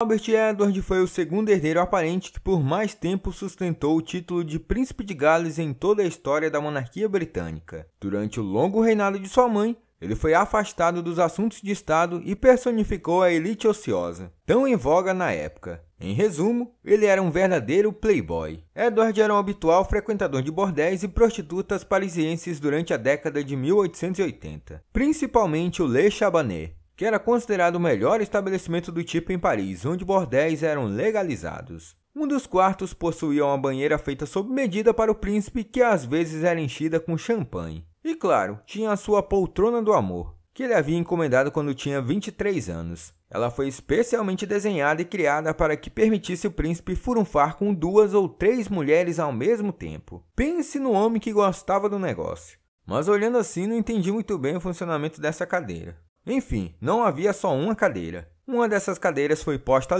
Albert Edward foi o segundo herdeiro aparente que por mais tempo sustentou o título de Príncipe de Gales em toda a história da monarquia britânica. Durante o longo reinado de sua mãe, ele foi afastado dos assuntos de Estado e personificou a elite ociosa, tão em voga na época. Em resumo, ele era um verdadeiro playboy. Edward era um habitual frequentador de bordéis e prostitutas parisienses durante a década de 1880, principalmente o Le Chabanet que era considerado o melhor estabelecimento do tipo em Paris, onde bordéis eram legalizados. Um dos quartos possuía uma banheira feita sob medida para o príncipe, que às vezes era enchida com champanhe. E claro, tinha a sua poltrona do amor, que ele havia encomendado quando tinha 23 anos. Ela foi especialmente desenhada e criada para que permitisse o príncipe furunfar com duas ou três mulheres ao mesmo tempo. Pense no homem que gostava do negócio. Mas olhando assim, não entendi muito bem o funcionamento dessa cadeira. Enfim, não havia só uma cadeira. Uma dessas cadeiras foi posta